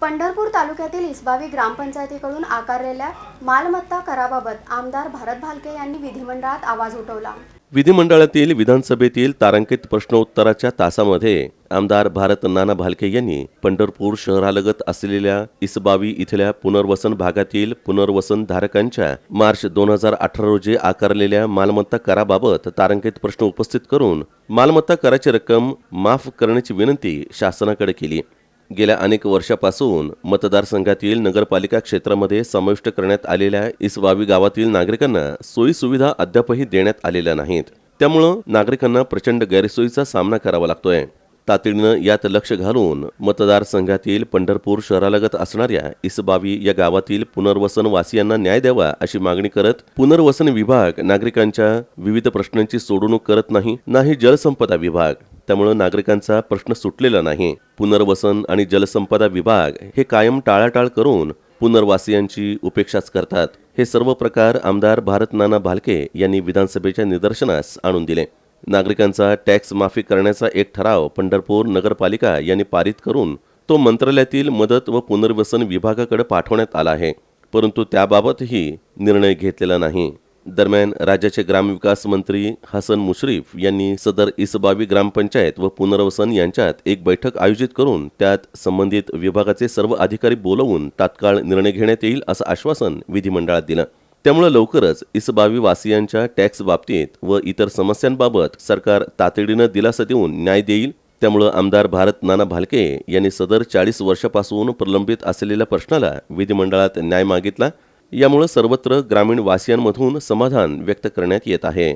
पंढरपूर तालुक्यातील इसबावी ग्रामपंचायतीकडून आकारलेल्या मालमत्ता कराबाबत आमदार भारत भालके यांनी विधिमंडळात आवाज उठवला विधिमंडळातील विधानसभेतील तारांकित प्रश्नोत्तराच्या तासामध्ये आमदार भारत नाना भालके यांनी पंढरपूर शहरालगत असलेल्या इसबावी इथल्या पुनर्वसन भागातील पुनर्वसन धारकांच्या मार्च दोन हजार अठरा रोजी आकारलेल्या मालमत्ता कराबाबत तारांकित प्रश्न उपस्थित करून मालमत्ता कराची रक्कम माफ करण्याची विनंती शासनाकडे केली गेल्या अनेक वर्षापासून मतदारसंघातील नगरपालिका क्षेत्रामध्ये समाविष्ट करण्यात आलेल्या इसवावी गावातील नागरिकांना सोयी सुविधा अद्यापही देण्यात आलेल्या नाहीत त्यामुळं नागरिकांना प्रचंड गैरसोयीचा सामना करावा लागतोय तातडीनं यात लक्ष घालून मतदारसंघातील पंढरपूर शहरालगत असणाऱ्या इसबावी या गावातील पुनर्वसनवासियांना न्याय द्यावा अशी मागणी करत पुनर्वसन विभाग नागरिकांच्या विविध प्रश्नांची सोडवणूक करत नाही नाही जलसंपदा विभाग त्यामुळे नागरिकांचा प्रश्न सुटलेला नाही पुनर्वसन आणि जलसंपदा विभाग हे कायम टाळाटाळ करून पुनर्वासियांची उपेक्षाच करतात हे सर्व प्रकार आमदार भारत नाना भालके यांनी विधानसभेच्या निदर्शनास आणून दिले नागरिकांचा टॅक्स माफी करण्याचा एक ठराव पंढरपूर नगरपालिका यांनी पारित करून तो मंत्रालयातील मदत व पुनर्वसन विभागाकडे पाठवण्यात आला आहे परंतु त्याबाबतही निर्णय घेतलेला नाही दरम्यान राज्याचे ग्रामविकास मंत्री हसन मुश्रीफ यांनी सदर इसबावी ग्रामपंचायत व पुनर्वसन यांच्यात एक बैठक आयोजित करून त्यात संबंधित विभागाचे सर्व अधिकारी बोलवून तात्काळ निर्णय घेण्यात येईल असं आश्वासन विधिमंडळात दिलं त्यामुळे लवकरच इसबावी वासियांच्या टॅक्स बाबतीत व इतर समस्यांबाबत सरकार तातडीनं दिलासा देऊन न्याय देईल त्यामुळं आमदार भारत नाना भालके यांनी सदर चाळीस वर्षापासून प्रलंबित असलेल्या प्रश्नाला विधिमंडळात न्याय मागितला यामुळे सर्वत्र ग्रामीण वासियांमधून समाधान व्यक्त करण्यात येत आहे